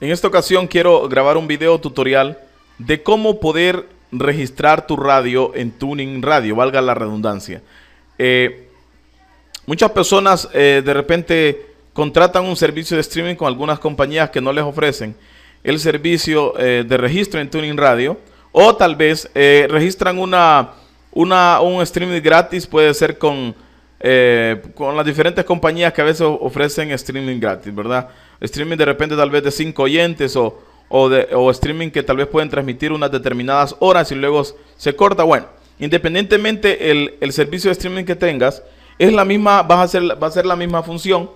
En esta ocasión quiero grabar un video tutorial de cómo poder registrar tu radio en Tuning Radio, valga la redundancia. Eh, muchas personas eh, de repente contratan un servicio de streaming con algunas compañías que no les ofrecen el servicio eh, de registro en Tuning Radio o tal vez registran una, un streaming gratis, puede ser con eh, con las diferentes compañías que a veces ofrecen streaming gratis, ¿verdad? Streaming de repente tal vez de 5 oyentes o, streaming que tal vez pueden transmitir unas determinadas horas y luego se corta. Bueno, independientemente el, servicio de streaming que tengas, es la misma, vas a hacer, va a ser la misma función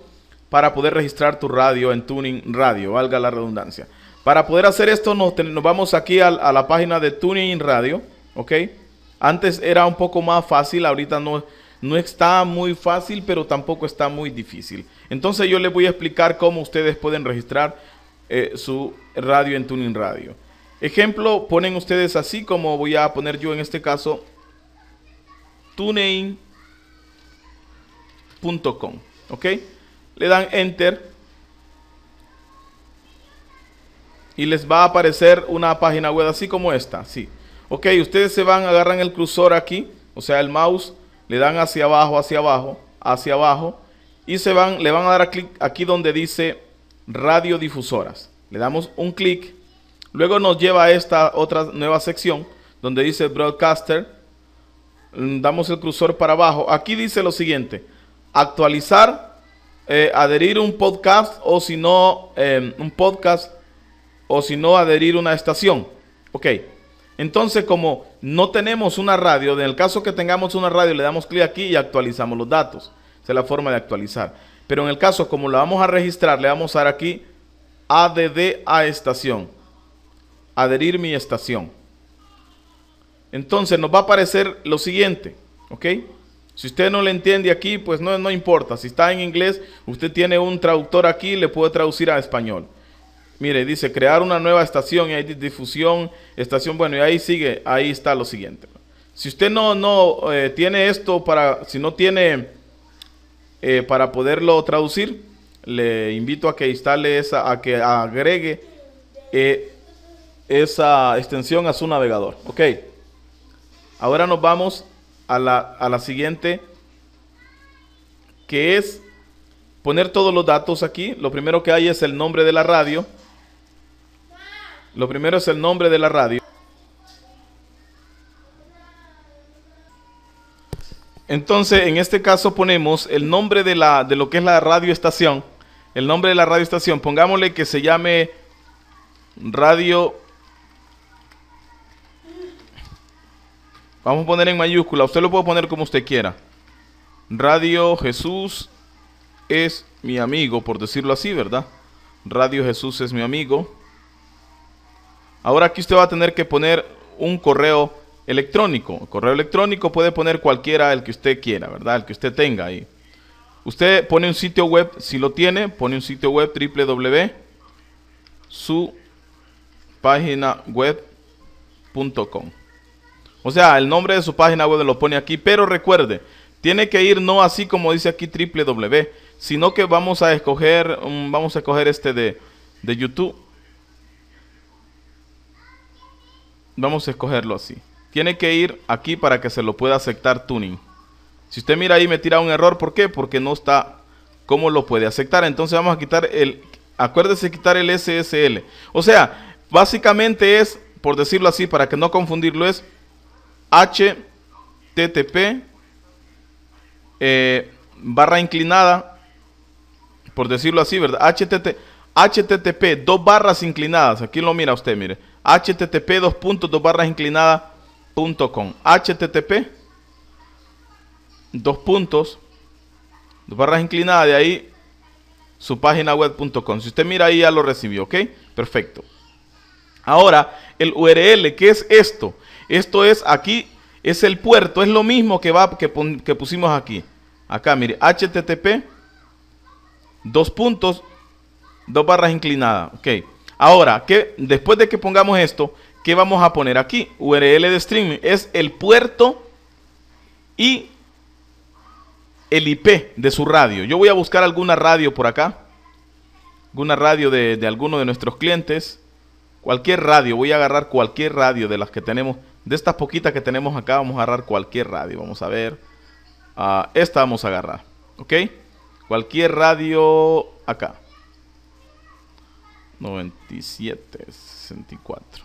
para poder registrar tu radio en Tuning Radio, valga la redundancia. Para poder hacer esto nos, vamos aquí a, la página de Tuning Radio, ¿ok? Antes era un poco más fácil, ahorita no es no está muy fácil, pero tampoco está muy difícil. Entonces yo les voy a explicar cómo ustedes pueden registrar eh, su radio en Tuning Radio. Ejemplo, ponen ustedes así como voy a poner yo en este caso, tuning.com. ¿Ok? Le dan enter. Y les va a aparecer una página web así como esta. Sí. Ok, ustedes se van, agarran el cursor aquí, o sea, el mouse le dan hacia abajo, hacia abajo, hacia abajo y se van, le van a dar clic aquí donde dice radiodifusoras. Le damos un clic, luego nos lleva a esta otra nueva sección donde dice broadcaster. Mm, damos el cursor para abajo. Aquí dice lo siguiente: actualizar, eh, adherir un podcast o si no, em, un podcast o si no, adherir una estación. Ok. Entonces, como no tenemos una radio, en el caso que tengamos una radio, le damos clic aquí y actualizamos los datos. Esa es la forma de actualizar. Pero en el caso, como la vamos a registrar, le vamos a dar aquí ADD a estación. Adherir mi estación. Entonces, nos va a aparecer lo siguiente, ¿ok? Si usted no le entiende aquí, pues no, no importa. Si está en inglés, usted tiene un traductor aquí, le puede traducir a español. Mire, dice crear una nueva estación y hay difusión, estación, bueno, y ahí sigue, ahí está lo siguiente. Si usted no, no eh, tiene esto para, si no tiene eh, para poderlo traducir, le invito a que instale esa, a que agregue eh, esa extensión a su navegador. Ok. Ahora nos vamos a la, a la siguiente, que es poner todos los datos aquí. Lo primero que hay es el nombre de la radio. Lo primero es el nombre de la radio. Entonces, en este caso ponemos el nombre de, la, de lo que es la radioestación. El nombre de la radioestación. Pongámosle que se llame Radio. Vamos a poner en mayúscula. Usted lo puede poner como usted quiera. Radio Jesús es mi amigo, por decirlo así, ¿verdad? Radio Jesús es mi amigo. Ahora aquí usted va a tener que poner un correo electrónico. correo electrónico puede poner cualquiera, el que usted quiera, ¿verdad? El que usted tenga ahí. Usted pone un sitio web, si lo tiene, pone un sitio web www. Su página web.com. O sea, el nombre de su página web lo pone aquí, pero recuerde, tiene que ir no así como dice aquí www, sino que vamos a escoger, mm, vamos a escoger este de, de YouTube vamos a escogerlo así. Tiene que ir aquí para que se lo pueda aceptar tuning. Si usted mira ahí me tira un error, ¿por qué? Porque no está cómo lo puede aceptar. Entonces vamos a quitar el, acuérdese quitar el SSL. O sea, básicamente es, por decirlo así, para que no confundirlo, es HTTP eh, barra inclinada, por decirlo así, ¿verdad? http HTTP, dos barras inclinadas. Aquí lo mira usted, mire http dos puntos dos barras inclinada http dos puntos barras inclinadas de ahí su página web.com si usted mira ahí ya lo recibió ok perfecto ahora el url ¿qué es esto esto es aquí es el puerto es lo mismo que va que, que pusimos aquí acá mire http dos puntos dos barras inclinadas ok Ahora, que después de que pongamos esto, ¿qué vamos a poner aquí? URL de streaming es el puerto y el IP de su radio. Yo voy a buscar alguna radio por acá. Alguna radio de, alguno de nuestros clientes. Cualquier radio. Voy a agarrar cualquier radio de las que tenemos. De estas poquitas que tenemos acá, vamos a agarrar cualquier radio. Vamos a ver. Ah, esta vamos a agarrar. ¿Ok? Cualquier radio acá. 97, 64.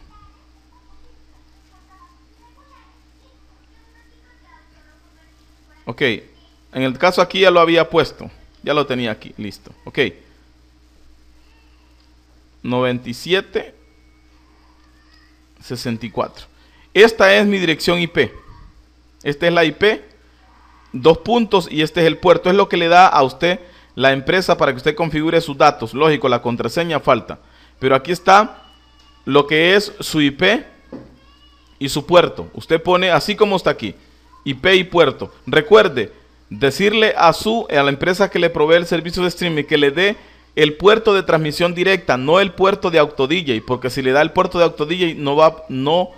Ok, en el caso aquí ya lo había puesto, ya lo tenía aquí, listo. Ok, 97, 64. Esta es mi dirección IP. Esta es la IP, dos puntos y este es el puerto. Es lo que le da a usted la empresa para que usted configure sus datos. Lógico, la contraseña falta. Pero aquí está lo que es su IP y su puerto. Usted pone así como está aquí, IP y puerto. Recuerde decirle a su a la empresa que le provee el servicio de streaming que le dé el puerto de transmisión directa, no el puerto de AutoDJ, porque si le da el puerto de AutoDJ no va no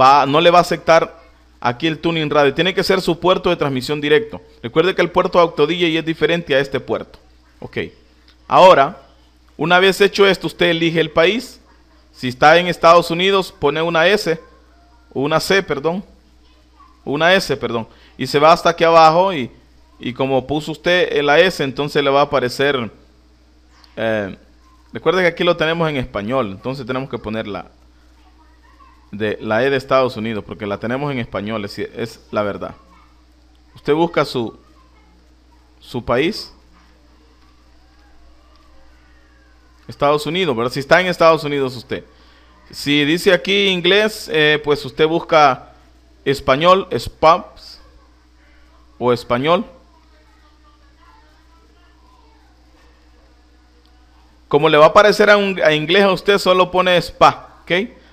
va no le va a aceptar aquí el tuning radio. Tiene que ser su puerto de transmisión directo. Recuerde que el puerto de DJ es diferente a este puerto. Ok. Ahora, una vez hecho esto, usted elige el país. Si está en Estados Unidos, pone una S, una C, perdón. Una S, perdón. Y se va hasta aquí abajo y, como puso usted la S, entonces le va a aparecer... Eh, recuerde que aquí lo tenemos en español, entonces tenemos que poner la, de la E de Estados Unidos, porque la tenemos en español, es, la verdad. Usted busca su, su país, Estados Unidos, ¿verdad? Si está en Estados Unidos usted. Si dice aquí inglés, eh, pues usted busca español, spams o español. Como le va a aparecer a, un, a inglés a usted, solo pone spa, ¿ok?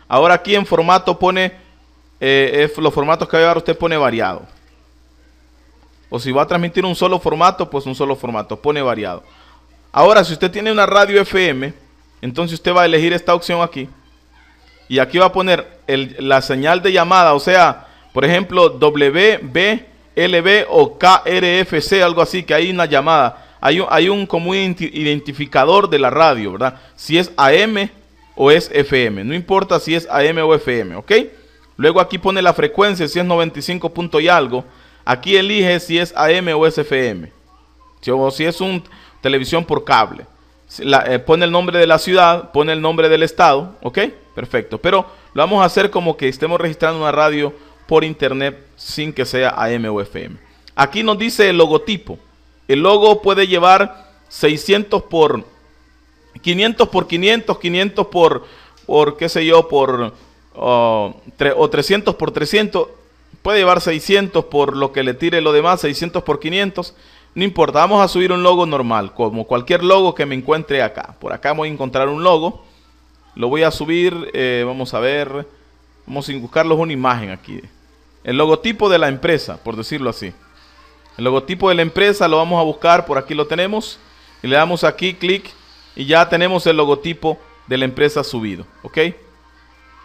Ahora aquí en formato pone, eh, los formatos que va a llevar usted pone variado. O si va a transmitir un solo formato, pues un solo formato, pone variado. Ahora, si usted tiene una radio FM, entonces usted va a elegir esta opción aquí. Y aquí va a poner la señal de llamada, o sea, por ejemplo, WBLB o KRFC, algo así, que hay una llamada. Hay un, hay un común identificador de la radio, ¿verdad? Si es AM, o es FM. No importa si es AM o FM, ¿ok? Luego aquí pone la frecuencia, si es 95 y algo. Aquí elige si es AM o es FM. O si es un televisión por cable. Eh, pone el nombre de la ciudad, pone el nombre del estado, ¿ok? Perfecto. Pero lo vamos a hacer como que estemos registrando una radio por internet sin que sea AM o FM. Aquí nos dice el logotipo. El logo puede llevar 600 por 500 por 500, 500 por, por qué sé yo, por o 300 por 300, puede llevar 600 por lo que le tire lo demás, 600 por 500, no importa, vamos a subir un logo normal, como cualquier logo que me encuentre acá. Por acá voy a encontrar un logo, lo voy a subir, eh, vamos a ver, vamos a buscarlos una imagen aquí. El logotipo de la empresa, por decirlo así. El logotipo de la empresa lo vamos a buscar, por aquí lo tenemos, y le damos aquí clic y ya tenemos el logotipo de la empresa subido, ¿ok?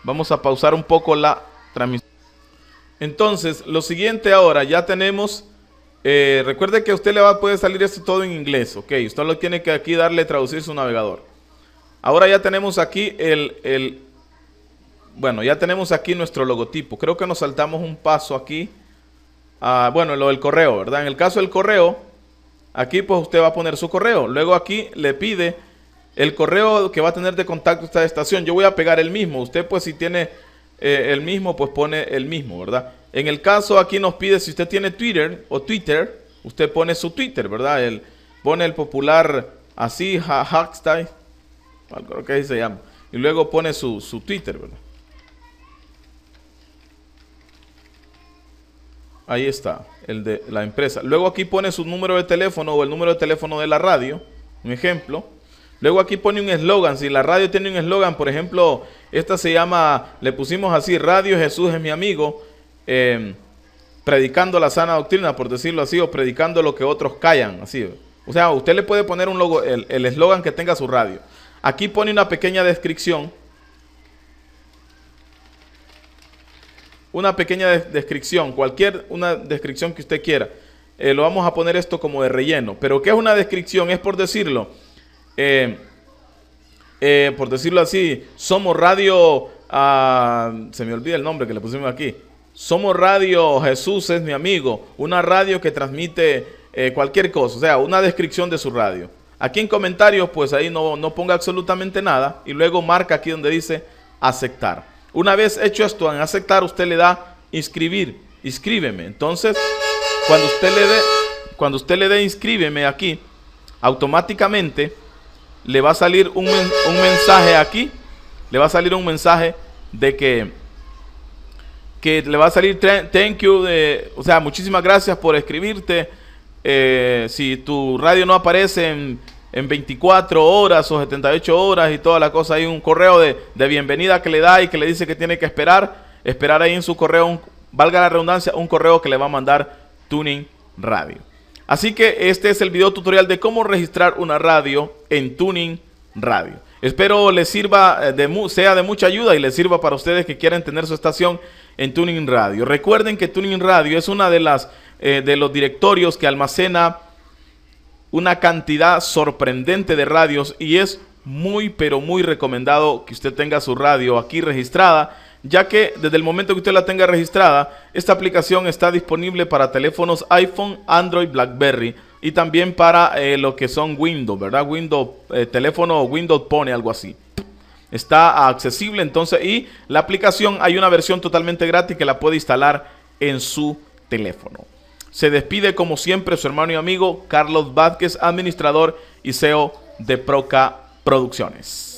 Vamos a pausar un poco la transmisión. Entonces, lo siguiente ahora, ya tenemos, eh, recuerde que a usted le va a salir esto todo en inglés, ¿ok? Usted lo tiene que aquí darle traducir su navegador. Ahora ya tenemos aquí el, el, bueno, ya tenemos aquí nuestro logotipo. Creo que nos saltamos un paso aquí. Ah, bueno, lo del correo, ¿verdad? En el caso del correo, aquí pues usted va a poner su correo. Luego aquí le pide el correo que va a tener de contacto esta estación, yo voy a pegar el mismo. Usted pues si tiene eh, el mismo, pues pone el mismo, ¿verdad? En el caso aquí nos pide si usted tiene Twitter o Twitter, usted pone su Twitter, ¿verdad? El, pone el popular así, ha, creo que ahí se llama. Y luego pone su, su Twitter, ¿verdad? Ahí está, el de la empresa. Luego aquí pone su número de teléfono o el número de teléfono de la radio, un ejemplo. Luego aquí pone un eslogan, si la radio tiene un eslogan, por ejemplo, esta se llama, le pusimos así, Radio Jesús es mi amigo, em, predicando la sana doctrina, por decirlo así, o predicando lo que otros callan, así. O sea, usted le puede poner un logo, el eslogan que tenga su radio. Aquí pone una pequeña descripción. Una pequeña descripción, cualquier una descripción que usted quiera. Eh, lo vamos a poner esto como de relleno. Pero ¿qué es una descripción? Es por decirlo eh, eh, por decirlo así, somos radio, ah, se me olvida el nombre que le pusimos aquí, somos radio Jesús es mi amigo, una radio que transmite eh, cualquier cosa, o sea, una descripción de su radio. Aquí en comentarios, pues ahí no, no ponga absolutamente nada y luego marca aquí donde dice aceptar. Una vez hecho esto en aceptar, usted le da inscribir, inscríbeme. Entonces, cuando usted le dé, cuando usted le dé inscríbeme aquí, automáticamente le va a salir un, un, mensaje aquí, le va a salir un mensaje de que, que le va a salir thank you, de, o sea, muchísimas gracias por escribirte. Eh, si tu radio no aparece en, 24 horas o 78 horas y toda la cosa, hay un correo de, bienvenida que le da y que le dice que tiene que esperar, esperar ahí en su correo, valga la redundancia, un correo que le va a mandar Tuning Radio. Así que este es el video tutorial de cómo registrar una radio en Tuning Radio. Espero les sirva, eh, de, sea de mucha ayuda y les sirva para ustedes que quieran tener su estación en Tuning Radio. Recuerden que Tuning Radio es una de las eh, de los directorios que almacena una cantidad sorprendente de radios y es muy pero muy recomendado que usted tenga su radio aquí registrada ya que desde el momento que usted la tenga registrada, esta aplicación está disponible para teléfonos iPhone, Android, BlackBerry y también para eh, lo que son Windows, ¿verdad? Windows, eh, teléfono o Windows Pone, algo así. Está accesible entonces y la aplicación hay una versión totalmente gratis que la puede instalar en su teléfono. Se despide como siempre su hermano y amigo Carlos Vázquez, administrador y CEO de Proca Producciones.